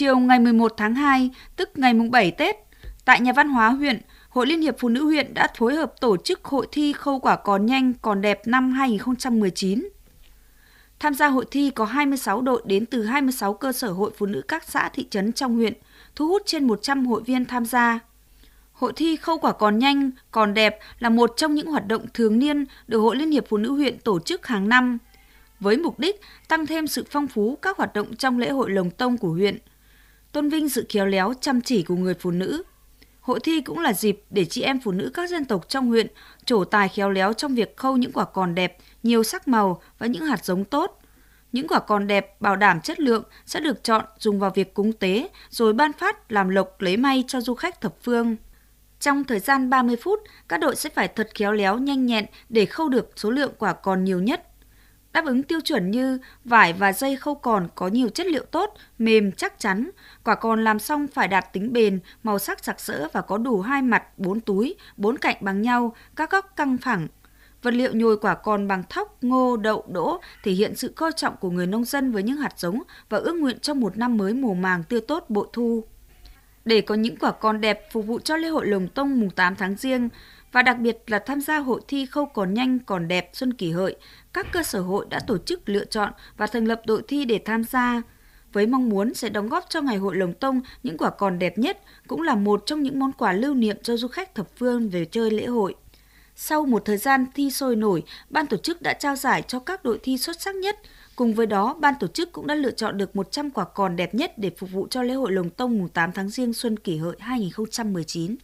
Chiều ngày 11 tháng 2, tức ngày mùng 7 Tết, tại nhà văn hóa huyện, Hội Liên hiệp Phụ nữ huyện đã phối hợp tổ chức hội thi khâu quả còn nhanh còn đẹp năm 2019. Tham gia hội thi có 26 đội đến từ 26 cơ sở hội phụ nữ các xã thị trấn trong huyện, thu hút trên 100 hội viên tham gia. Hội thi khâu quả còn nhanh, còn đẹp là một trong những hoạt động thường niên được Hội Liên hiệp Phụ nữ huyện tổ chức hàng năm, với mục đích tăng thêm sự phong phú các hoạt động trong lễ hội lồng tông của huyện – tôn vinh sự khéo léo chăm chỉ của người phụ nữ. Hội thi cũng là dịp để chị em phụ nữ các dân tộc trong huyện trổ tài khéo léo trong việc khâu những quả còn đẹp, nhiều sắc màu và những hạt giống tốt. Những quả còn đẹp bảo đảm chất lượng sẽ được chọn dùng vào việc cúng tế rồi ban phát làm lộc lấy may cho du khách thập phương. Trong thời gian 30 phút, các đội sẽ phải thật khéo léo nhanh nhẹn để khâu được số lượng quả còn nhiều nhất đáp ứng tiêu chuẩn như vải và dây khâu còn có nhiều chất liệu tốt, mềm, chắc chắn. Quả còn làm xong phải đạt tính bền, màu sắc sặc sỡ và có đủ hai mặt, bốn túi, bốn cạnh bằng nhau, các góc căng phẳng. Vật liệu nhồi quả còn bằng thóc, ngô, đậu, đỗ thể hiện sự coi trọng của người nông dân với những hạt giống và ước nguyện trong một năm mới mùa màng tươi tốt bội thu để có những quả con đẹp phục vụ cho lễ hội Lồng Tông mùng 8 tháng riêng và đặc biệt là tham gia hội thi khâu còn nhanh còn đẹp Xuân Kỷ Hợi, các cơ sở hội đã tổ chức lựa chọn và thành lập đội thi để tham gia với mong muốn sẽ đóng góp cho ngày hội Lồng Tông những quả còn đẹp nhất cũng là một trong những món quà lưu niệm cho du khách thập phương về chơi lễ hội. Sau một thời gian thi sôi nổi, ban tổ chức đã trao giải cho các đội thi xuất sắc nhất. Cùng với đó, ban tổ chức cũng đã lựa chọn được 100 quả còn đẹp nhất để phục vụ cho lễ hội Lồng Tông mùng 8 tháng Giêng xuân kỷ hợi 2019.